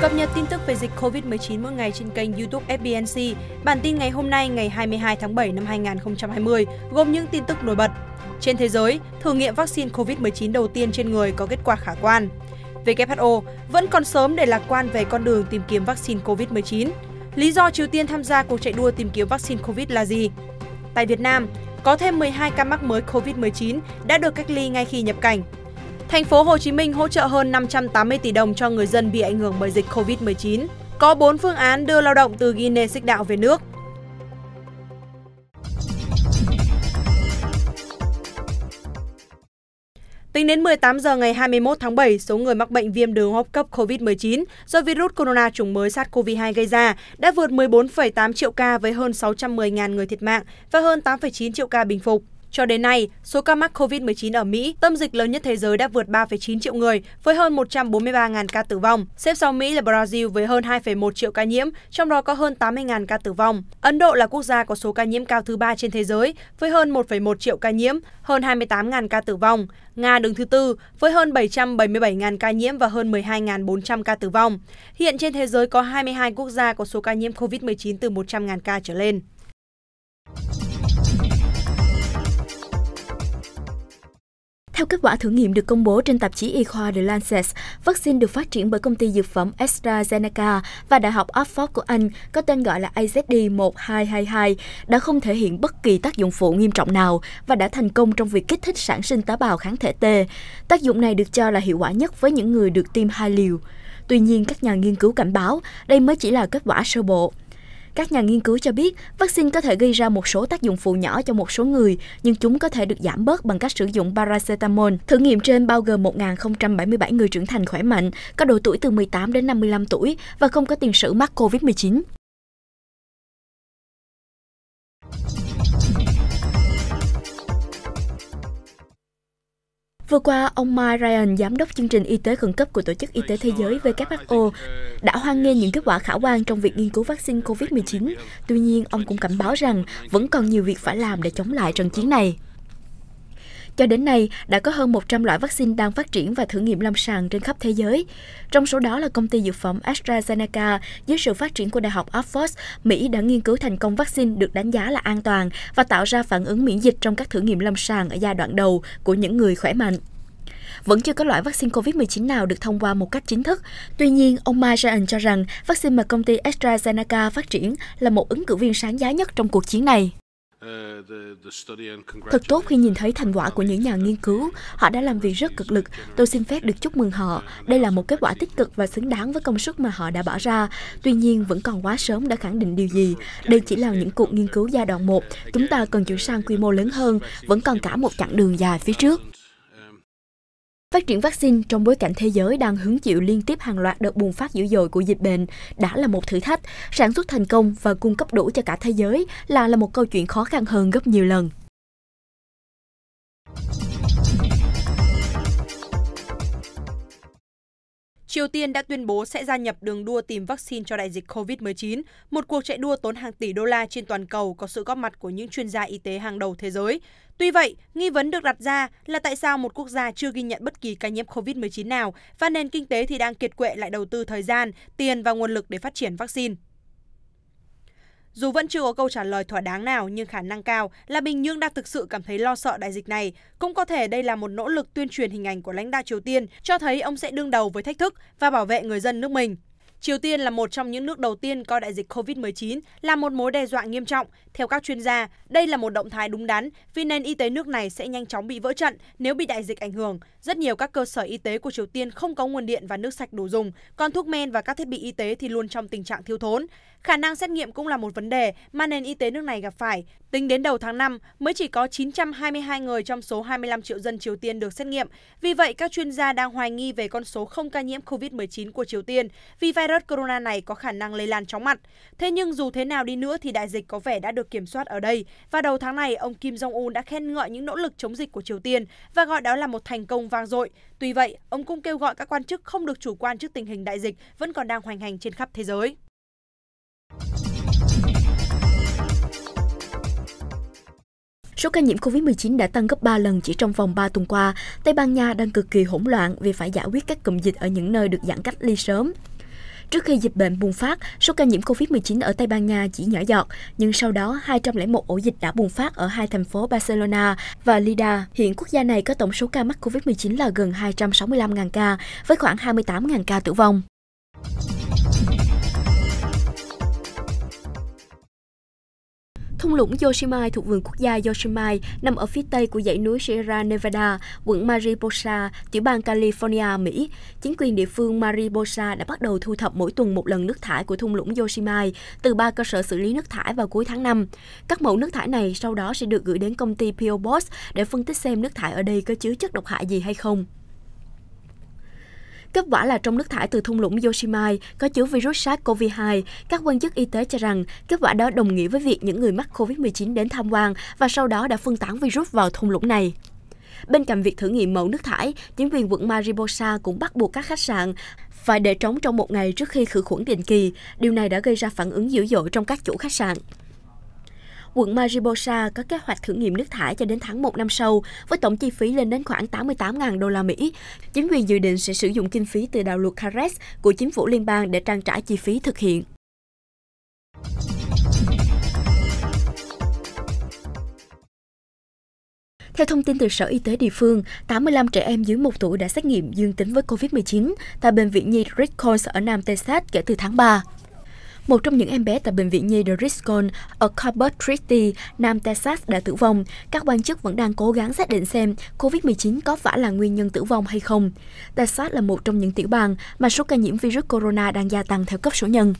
Cập nhật tin tức về dịch COVID-19 mỗi ngày trên kênh YouTube FBNC. Bản tin ngày hôm nay ngày 22 tháng 7 năm 2020 gồm những tin tức nổi bật. Trên thế giới, thử nghiệm vaccine COVID-19 đầu tiên trên người có kết quả khả quan. WHO vẫn còn sớm để lạc quan về con đường tìm kiếm vaccine COVID-19. Lý do Triều Tiên tham gia cuộc chạy đua tìm kiếm vaccine COVID là gì? Tại Việt Nam, có thêm 12 ca mắc mới COVID-19 đã được cách ly ngay khi nhập cảnh Thành phố Hồ Chí Minh hỗ trợ hơn 580 tỷ đồng cho người dân bị ảnh hưởng bởi dịch Covid-19. Có 4 phương án đưa lao động từ Guinea xích đạo về nước. Tính đến 18 giờ ngày 21 tháng 7, số người mắc bệnh viêm đường hô hấp cấp COVID-19 do virus corona chủng mới SARS-CoV-2 gây ra đã vượt 14,8 triệu ca với hơn 610.000 người thiệt mạng và hơn 8,9 triệu ca bình phục. Cho đến nay, số ca mắc COVID-19 ở Mỹ, tâm dịch lớn nhất thế giới đã vượt 3,9 triệu người với hơn 143.000 ca tử vong. Xếp sau Mỹ là Brazil với hơn 2,1 triệu ca nhiễm, trong đó có hơn 80.000 ca tử vong. Ấn Độ là quốc gia có số ca nhiễm cao thứ ba trên thế giới với hơn 1,1 triệu ca nhiễm, hơn 28.000 ca tử vong. Nga đứng thứ tư với hơn 777.000 ca nhiễm và hơn 12.400 ca tử vong. Hiện trên thế giới có 22 quốc gia có số ca nhiễm COVID-19 từ 100.000 ca trở lên. Theo kết quả thử nghiệm được công bố trên tạp chí y khoa The Lancet, vaccine được phát triển bởi công ty dược phẩm AstraZeneca và Đại học Oxford của Anh có tên gọi là AZD1222 đã không thể hiện bất kỳ tác dụng phụ nghiêm trọng nào và đã thành công trong việc kích thích sản sinh tế bào kháng thể T. Tác dụng này được cho là hiệu quả nhất với những người được tiêm hai liều. Tuy nhiên, các nhà nghiên cứu cảnh báo đây mới chỉ là kết quả sơ bộ. Các nhà nghiên cứu cho biết, vaccine có thể gây ra một số tác dụng phụ nhỏ cho một số người, nhưng chúng có thể được giảm bớt bằng cách sử dụng paracetamol. Thử nghiệm trên bao gồm 1.077 người trưởng thành khỏe mạnh, có độ tuổi từ 18 đến 55 tuổi và không có tiền sử mắc COVID-19. Vừa qua, ông Mike Ryan, giám đốc chương trình y tế khẩn cấp của Tổ chức Y tế Thế giới WHO, đã hoan nghênh những kết quả khả quan trong việc nghiên cứu vaccine COVID-19. Tuy nhiên, ông cũng cảnh báo rằng vẫn còn nhiều việc phải làm để chống lại trận chiến này. Cho đến nay, đã có hơn 100 loại vaccine đang phát triển và thử nghiệm lâm sàng trên khắp thế giới. Trong số đó là công ty dược phẩm AstraZeneca dưới sự phát triển của Đại học Oxford, Mỹ đã nghiên cứu thành công vaccine được đánh giá là an toàn và tạo ra phản ứng miễn dịch trong các thử nghiệm lâm sàng ở giai đoạn đầu của những người khỏe mạnh vẫn chưa có loại vaccine COVID-19 nào được thông qua một cách chính thức. Tuy nhiên, ông Majan cho rằng vaccine mà công ty AstraZeneca phát triển là một ứng cử viên sáng giá nhất trong cuộc chiến này. Thật tốt khi nhìn thấy thành quả của những nhà nghiên cứu. Họ đã làm việc rất cực lực. Tôi xin phép được chúc mừng họ. Đây là một kết quả tích cực và xứng đáng với công sức mà họ đã bỏ ra. Tuy nhiên, vẫn còn quá sớm để khẳng định điều gì. Đây chỉ là những cuộc nghiên cứu giai đoạn 1. Chúng ta cần chuyển sang quy mô lớn hơn. Vẫn còn cả một chặng đường dài phía trước. Phát triển vaccine trong bối cảnh thế giới đang hứng chịu liên tiếp hàng loạt đợt bùng phát dữ dội của dịch bệnh đã là một thử thách. Sản xuất thành công và cung cấp đủ cho cả thế giới là là một câu chuyện khó khăn hơn gấp nhiều lần. Triều Tiên đã tuyên bố sẽ gia nhập đường đua tìm vaccine cho đại dịch COVID-19, một cuộc chạy đua tốn hàng tỷ đô la trên toàn cầu có sự góp mặt của những chuyên gia y tế hàng đầu thế giới. Tuy vậy, nghi vấn được đặt ra là tại sao một quốc gia chưa ghi nhận bất kỳ ca nhiễm COVID-19 nào và nền kinh tế thì đang kiệt quệ lại đầu tư thời gian, tiền và nguồn lực để phát triển vaccine. Dù vẫn chưa có câu trả lời thỏa đáng nào nhưng khả năng cao là Bình Nhưỡng đang thực sự cảm thấy lo sợ đại dịch này. Cũng có thể đây là một nỗ lực tuyên truyền hình ảnh của lãnh đạo Triều Tiên cho thấy ông sẽ đương đầu với thách thức và bảo vệ người dân nước mình. Triều Tiên là một trong những nước đầu tiên coi đại dịch COVID-19 là một mối đe dọa nghiêm trọng. Theo các chuyên gia, đây là một động thái đúng đắn vì nền y tế nước này sẽ nhanh chóng bị vỡ trận nếu bị đại dịch ảnh hưởng. Rất nhiều các cơ sở y tế của Triều Tiên không có nguồn điện và nước sạch đủ dùng, còn thuốc men và các thiết bị y tế thì luôn trong tình trạng thiếu thốn. Khả năng xét nghiệm cũng là một vấn đề mà nền y tế nước này gặp phải. Tính đến đầu tháng 5, mới chỉ có 922 người trong số 25 triệu dân Triều Tiên được xét nghiệm. Vì vậy, các chuyên gia đang hoài nghi về con số không ca nhiễm COVID-19 của Triều Tiên vì virus corona này có khả năng lây lan chóng mặt. Thế nhưng dù thế nào đi nữa thì đại dịch có vẻ đã được kiểm soát ở đây. Và đầu tháng này, ông Kim Jong-un đã khen ngợi những nỗ lực chống dịch của Triều Tiên và gọi đó là một thành công vang dội. Tuy vậy, ông cũng kêu gọi các quan chức không được chủ quan trước tình hình đại dịch vẫn còn đang hoành hành trên khắp thế giới. Số ca nhiễm COVID-19 đã tăng gấp 3 lần chỉ trong vòng 3 tuần qua. Tây Ban Nha đang cực kỳ hỗn loạn vì phải giải quyết các cụm dịch ở những nơi được giãn cách ly sớm. Trước khi dịch bệnh bùng phát, số ca nhiễm COVID-19 ở Tây Ban Nha chỉ nhỏ giọt, nhưng sau đó 201 ổ dịch đã bùng phát ở hai thành phố Barcelona và Lida. Hiện quốc gia này có tổng số ca mắc COVID-19 là gần 265.000 ca, với khoảng 28.000 ca tử vong. Thung lũng Yosemite thuộc vườn quốc gia Yosemite nằm ở phía tây của dãy núi Sierra Nevada, quận Mariposa, tiểu bang California, Mỹ. Chính quyền địa phương Mariposa đã bắt đầu thu thập mỗi tuần một lần nước thải của thung lũng Yosemite từ ba cơ sở xử lý nước thải vào cuối tháng 5. Các mẫu nước thải này sau đó sẽ được gửi đến công ty PO Box để phân tích xem nước thải ở đây có chứa chất độc hại gì hay không. Kết quả là trong nước thải từ thung lũng Yoshimai có chứa virus SARS-CoV-2. Các quan chức y tế cho rằng kết quả đó đồng nghĩa với việc những người mắc COVID-19 đến tham quan và sau đó đã phân tán virus vào thung lũng này. Bên cạnh việc thử nghiệm mẫu nước thải, chính quyền quận Mariposa cũng bắt buộc các khách sạn phải để trống trong một ngày trước khi khử khuẩn định kỳ. Điều này đã gây ra phản ứng dữ dội trong các chủ khách sạn quận Mariposa có kế hoạch thử nghiệm nước thải cho đến tháng 1 năm sau với tổng chi phí lên đến khoảng 88.000 đô la Mỹ. Chính quyền dự định sẽ sử dụng kinh phí từ đạo luật CARES của chính phủ liên bang để trang trải chi phí thực hiện. Theo thông tin từ Sở Y tế địa phương, 85 trẻ em dưới 1 tuổi đã xét nghiệm dương tính với COVID-19 tại Bệnh viện Nhi Rick ở Nam Texas kể từ tháng 3. Một trong những em bé tại Bệnh viện Nhi The Riscon ở Corpus Christi, Nam Texas đã tử vong. Các quan chức vẫn đang cố gắng xác định xem COVID-19 có phải là nguyên nhân tử vong hay không. Texas là một trong những tiểu bang mà số ca nhiễm virus corona đang gia tăng theo cấp số nhân.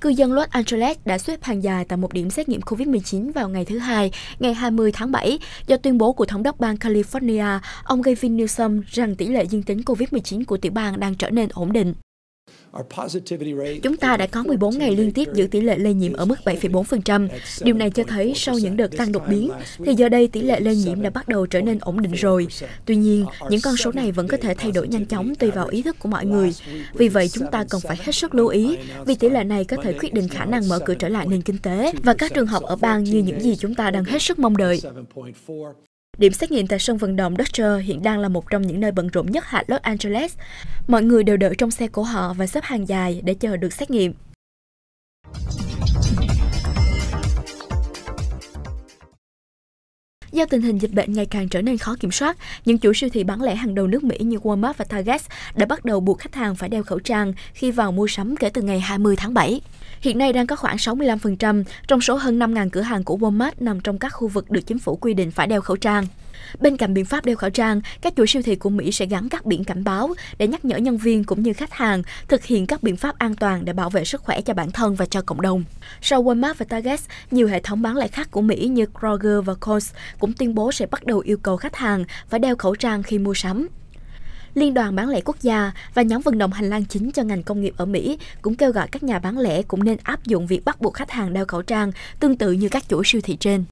Cư dân Los Angeles đã xếp hàng dài tại một điểm xét nghiệm COVID-19 vào ngày thứ Hai, ngày 20 tháng 7, do tuyên bố của Thống đốc bang California, ông Gavin Newsom rằng tỷ lệ dương tính COVID-19 của tiểu bang đang trở nên ổn định. Chúng ta đã có 14 ngày liên tiếp giữ tỷ lệ lây nhiễm ở mức 7,4%. Điều này cho thấy sau những đợt tăng đột biến, thì giờ đây tỷ lệ lây nhiễm đã bắt đầu trở nên ổn định rồi. Tuy nhiên, những con số này vẫn có thể thay đổi nhanh chóng tùy vào ý thức của mọi người. Vì vậy, chúng ta cần phải hết sức lưu ý, vì tỷ lệ này có thể quyết định khả năng mở cửa trở lại nền kinh tế và các trường học ở bang như những gì chúng ta đang hết sức mong đợi. Điểm xét nghiệm tại sân vận động Dodger hiện đang là một trong những nơi bận rộn nhất hạt Los Angeles. Mọi người đều đợi trong xe của họ và xếp hàng dài để chờ được xét nghiệm. Do tình hình dịch bệnh ngày càng trở nên khó kiểm soát, những chủ siêu thị bán lẻ hàng đầu nước Mỹ như Walmart và Target đã bắt đầu buộc khách hàng phải đeo khẩu trang khi vào mua sắm kể từ ngày 20 tháng 7. Hiện nay đang có khoảng 65% trong số hơn 5.000 cửa hàng của Walmart nằm trong các khu vực được chính phủ quy định phải đeo khẩu trang. Bên cạnh biện pháp đeo khẩu trang, các chuỗi siêu thị của Mỹ sẽ gắn các biển cảnh báo để nhắc nhở nhân viên cũng như khách hàng thực hiện các biện pháp an toàn để bảo vệ sức khỏe cho bản thân và cho cộng đồng. Sau Walmart và Target, nhiều hệ thống bán lẻ khác của Mỹ như Kroger và Kohl's cũng tuyên bố sẽ bắt đầu yêu cầu khách hàng phải đeo khẩu trang khi mua sắm. Liên đoàn bán lẻ quốc gia và nhóm vận động hành lang chính cho ngành công nghiệp ở Mỹ cũng kêu gọi các nhà bán lẻ cũng nên áp dụng việc bắt buộc khách hàng đeo khẩu trang tương tự như các chuỗi siêu thị trên.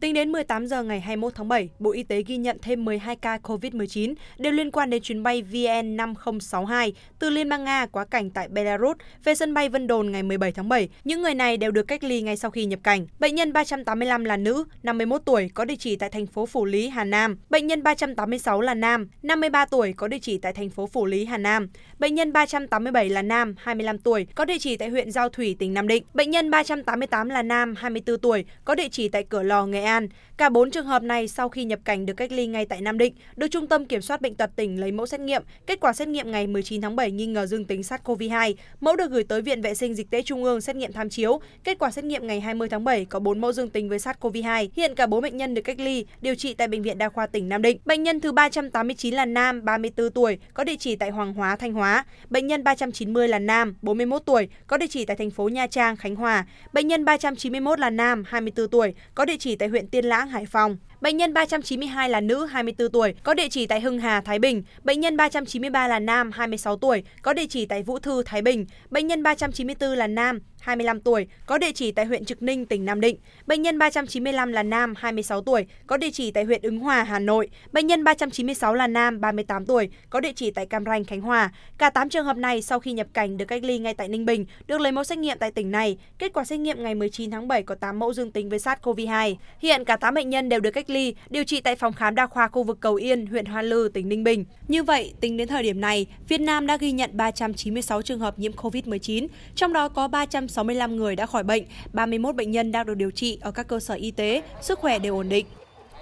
Tính đến 18 giờ ngày 21 tháng 7, Bộ Y tế ghi nhận thêm 12 ca COVID-19 đều liên quan đến chuyến bay VN5062 từ Liên bang Nga quá cảnh tại Belarus về sân bay Vân Đồn ngày 17 tháng 7. Những người này đều được cách ly ngay sau khi nhập cảnh. Bệnh nhân 385 là nữ, 51 tuổi, có địa chỉ tại thành phố Phủ Lý, Hà Nam. Bệnh nhân 386 là nam, 53 tuổi, có địa chỉ tại thành phố Phủ Lý, Hà Nam. Bệnh nhân 387 là nam, 25 tuổi, có địa chỉ tại huyện Giao Thủy, tỉnh Nam Định. Bệnh nhân 388 là nam, 24 tuổi, có địa chỉ tại cửa lò Nghệ An. Cả 4 trường hợp này sau khi nhập cảnh được cách ly ngay tại Nam Định, được Trung tâm Kiểm soát Bệnh tật tỉnh lấy mẫu xét nghiệm. Kết quả xét nghiệm ngày 19 tháng 7 nghi ngờ dương tính SARS-CoV-2. Mẫu được gửi tới Viện Vệ sinh Dịch tễ Trung ương xét nghiệm tham chiếu. Kết quả xét nghiệm ngày 20 tháng 7 có 4 mẫu dương tính với SARS-CoV-2. Hiện cả 4 bệnh nhân được cách ly, điều trị tại Bệnh viện Đa khoa tỉnh Nam Định. Bệnh nhân thứ 389 là nam, 34 tuổi, có địa chỉ tại Hoàng Hóa, Thanh Hóa. Bệnh nhân 390 là nam, 41 tuổi, có địa chỉ tại thành phố Nha Trang, Khánh Hòa. Bệnh nhân 391 là nam, 24 tuổi, có địa chỉ tại huyện huyện Tiên Lãng, Hải Phòng. Bệnh nhân 392 là nữ 24 tuổi, có địa chỉ tại Hưng Hà, Thái Bình. Bệnh nhân 393 là nam 26 tuổi, có địa chỉ tại Vũ Thư, Thái Bình. Bệnh nhân 394 là nam 25 tuổi, có địa chỉ tại huyện Trực Ninh, tỉnh Nam Định. Bệnh nhân 395 là nam, 26 tuổi, có địa chỉ tại huyện Ứng Hòa, Hà Nội. Bệnh nhân 396 là nam, 38 tuổi, có địa chỉ tại Cam Ranh, Khánh Hòa. Cả 8 trường hợp này sau khi nhập cảnh được cách ly ngay tại Ninh Bình, được lấy mẫu xét nghiệm tại tỉnh này. Kết quả xét nghiệm ngày 19 tháng 7 có 8 mẫu dương tính với SARS-CoV-2. Hiện cả 8 bệnh nhân đều được cách ly, điều trị tại phòng khám đa khoa khu vực Cầu Yên, huyện Hoa Lư, tỉnh Ninh Bình. Như vậy, tính đến thời điểm này, Việt Nam đã ghi nhận 396 trường hợp nhiễm COVID-19, trong đó có 360 65 người đã khỏi bệnh, 31 bệnh nhân đang được điều trị ở các cơ sở y tế, sức khỏe đều ổn định.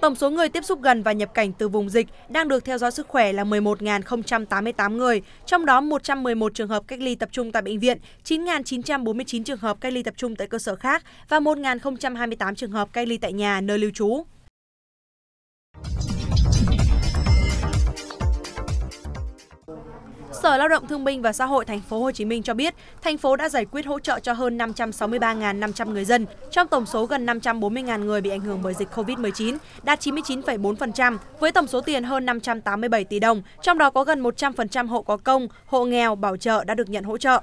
Tổng số người tiếp xúc gần và nhập cảnh từ vùng dịch đang được theo dõi sức khỏe là 11.088 người, trong đó 111 trường hợp cách ly tập trung tại bệnh viện, 9.949 trường hợp cách ly tập trung tại cơ sở khác và 1.028 trường hợp cách ly tại nhà nơi lưu trú. Sở Lao động Thương binh và Xã hội thành phố Hồ Chí Minh cho biết, thành phố đã giải quyết hỗ trợ cho hơn 563.500 người dân trong tổng số gần 540.000 người bị ảnh hưởng bởi dịch COVID-19, đạt 99,4% với tổng số tiền hơn 587 tỷ đồng, trong đó có gần 100% hộ có công, hộ nghèo, bảo trợ đã được nhận hỗ trợ.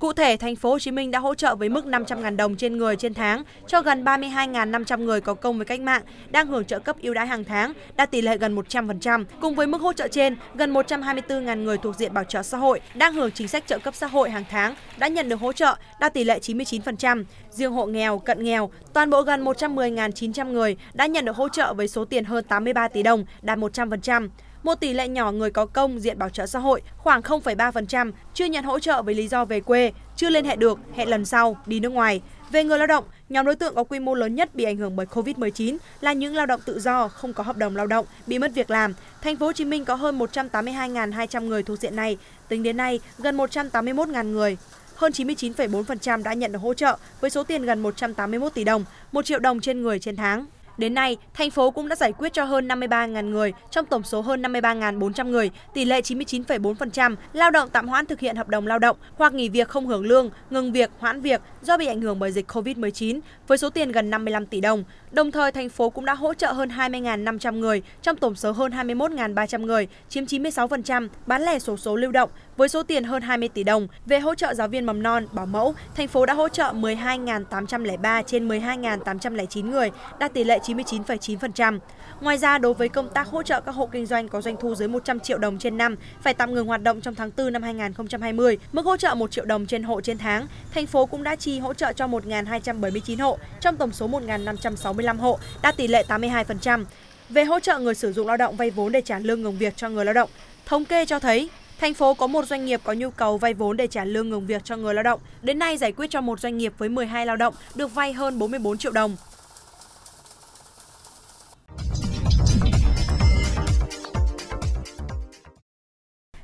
Cụ thể, thành phố Hồ Chí Minh đã hỗ trợ với mức 500.000 đồng trên người trên tháng cho gần 32.500 người có công với cách mạng đang hưởng trợ cấp ưu đãi hàng tháng, đạt tỷ lệ gần 100%. Cùng với mức hỗ trợ trên, gần 124.000 người thuộc diện bảo trợ xã hội đang hưởng chính sách trợ cấp xã hội hàng tháng đã nhận được hỗ trợ, đạt tỷ lệ 99%. Riêng hộ nghèo, cận nghèo, toàn bộ gần 110.900 người đã nhận được hỗ trợ với số tiền hơn 83 tỷ đồng, đạt 100% một tỷ lệ nhỏ người có công diện bảo trợ xã hội khoảng 0,3% chưa nhận hỗ trợ với lý do về quê, chưa liên hệ được, hẹn lần sau, đi nước ngoài. Về người lao động, nhóm đối tượng có quy mô lớn nhất bị ảnh hưởng bởi Covid-19 là những lao động tự do, không có hợp đồng lao động, bị mất việc làm. Thành phố Hồ Chí Minh có hơn 182.200 người thuộc diện này, tính đến nay gần 181.000 người. Hơn 99,4% đã nhận được hỗ trợ với số tiền gần 181 tỷ đồng, 1 triệu đồng trên người trên tháng. Đến nay, thành phố cũng đã giải quyết cho hơn 53.000 người trong tổng số hơn 53.400 người, tỷ lệ 99,4% lao động tạm hoãn thực hiện hợp đồng lao động hoặc nghỉ việc không hưởng lương, ngừng việc, hoãn việc do bị ảnh hưởng bởi dịch COVID-19 với số tiền gần 55 tỷ đồng. Đồng thời, thành phố cũng đã hỗ trợ hơn 20.500 người trong tổng số hơn 21.300 người, chiếm 96% bán lẻ số số lưu động với số tiền hơn 20 tỷ đồng. Về hỗ trợ giáo viên mầm non, bảo mẫu, thành phố đã hỗ trợ 12.803 trên 12.809 người, đạt tỷ lệ 99,9%. Ngoài ra, đối với công tác hỗ trợ các hộ kinh doanh có doanh thu dưới 100 triệu đồng trên năm phải tạm ngừng hoạt động trong tháng 4 năm 2020, mức hỗ trợ 1 triệu đồng trên hộ trên tháng, thành phố cũng đã chi hỗ trợ cho 1.279 hộ trong tổng số 1.565 hộ, đạt tỷ lệ 82%. Về hỗ trợ người sử dụng lao động vay vốn để trả lương ngừng việc cho người lao động, thống kê cho thấy Thành phố có một doanh nghiệp có nhu cầu vay vốn để trả lương ngừng việc cho người lao động. Đến nay giải quyết cho một doanh nghiệp với 12 lao động được vay hơn 44 triệu đồng.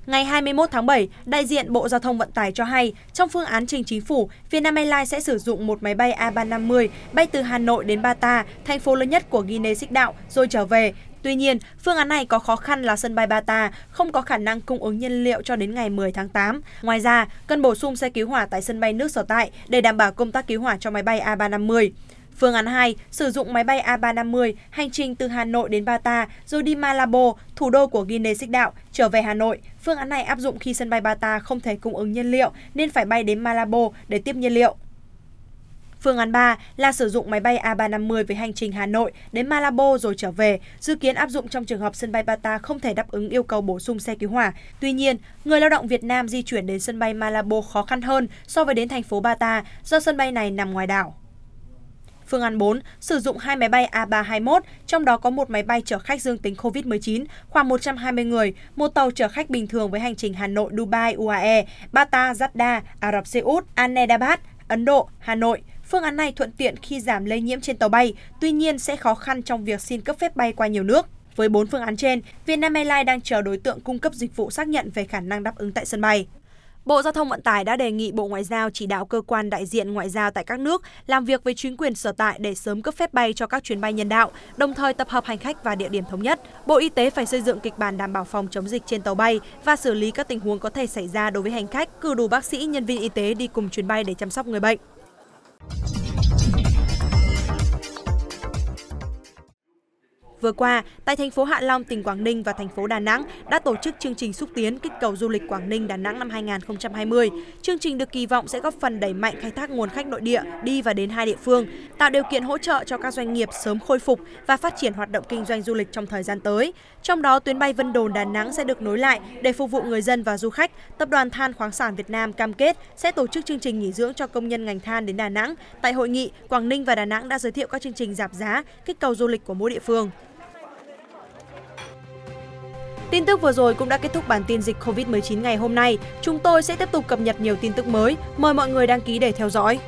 Ngày 21 tháng 7, đại diện Bộ Giao thông Vận tải cho hay, trong phương án trình chính phủ, Vietnam Airlines sẽ sử dụng một máy bay A350 bay từ Hà Nội đến Bata, thành phố lớn nhất của Guinea-Xích Đạo, rồi trở về. Tuy nhiên, phương án này có khó khăn là sân bay Bata không có khả năng cung ứng nhiên liệu cho đến ngày 10 tháng 8. Ngoài ra, cần bổ sung xe cứu hỏa tại sân bay nước sở tại để đảm bảo công tác cứu hỏa cho máy bay A350. Phương án 2, sử dụng máy bay A350 hành trình từ Hà Nội đến Bata rồi đi Malabo, thủ đô của Guinea-Xích Đạo, trở về Hà Nội. Phương án này áp dụng khi sân bay Bata không thể cung ứng nhiên liệu nên phải bay đến Malabo để tiếp nhiên liệu. Phương án 3 là sử dụng máy bay A350 với hành trình Hà Nội đến Malabo rồi trở về, dự kiến áp dụng trong trường hợp sân bay Bata không thể đáp ứng yêu cầu bổ sung xe cứu hỏa. Tuy nhiên, người lao động Việt Nam di chuyển đến sân bay Malabo khó khăn hơn so với đến thành phố Bata do sân bay này nằm ngoài đảo. Phương án 4, sử dụng hai máy bay A321, trong đó có một máy bay chở khách dương tính COVID-19, khoảng 120 người, một tàu chở khách bình thường với hành trình Hà Nội, Dubai, UAE, Bata, Jeddah, Ả Rập Xê Út, Ahmedabad, Ấn Độ, Hà Nội. Phương án này thuận tiện khi giảm lây nhiễm trên tàu bay, tuy nhiên sẽ khó khăn trong việc xin cấp phép bay qua nhiều nước. Với 4 phương án trên, Vietnam Airlines đang chờ đối tượng cung cấp dịch vụ xác nhận về khả năng đáp ứng tại sân bay. Bộ Giao thông Vận tải đã đề nghị Bộ Ngoại giao chỉ đạo cơ quan đại diện ngoại giao tại các nước làm việc với chính quyền sở tại để sớm cấp phép bay cho các chuyến bay nhân đạo, đồng thời tập hợp hành khách và địa điểm thống nhất. Bộ Y tế phải xây dựng kịch bản đảm bảo phòng chống dịch trên tàu bay và xử lý các tình huống có thể xảy ra đối với hành khách, cử đủ bác sĩ, nhân viên y tế đi cùng chuyến bay để chăm sóc người bệnh. Vừa qua, tại thành phố Hạ Long, tỉnh Quảng Ninh và thành phố Đà Nẵng đã tổ chức chương trình xúc tiến kích cầu du lịch Quảng Ninh Đà Nẵng năm 2020. Chương trình được kỳ vọng sẽ góp phần đẩy mạnh khai thác nguồn khách nội địa đi và đến hai địa phương, tạo điều kiện hỗ trợ cho các doanh nghiệp sớm khôi phục và phát triển hoạt động kinh doanh du lịch trong thời gian tới. Trong đó, tuyến bay Vân Đồn Đà Nẵng sẽ được nối lại để phục vụ người dân và du khách. Tập đoàn Than khoáng sản Việt Nam cam kết sẽ tổ chức chương trình nghỉ dưỡng cho công nhân ngành than đến Đà Nẵng. Tại hội nghị, Quảng Ninh và Đà Nẵng đã giới thiệu các chương trình giảm giá, kích cầu du lịch của mỗi địa phương. Tin tức vừa rồi cũng đã kết thúc bản tin dịch COVID-19 ngày hôm nay. Chúng tôi sẽ tiếp tục cập nhật nhiều tin tức mới. Mời mọi người đăng ký để theo dõi.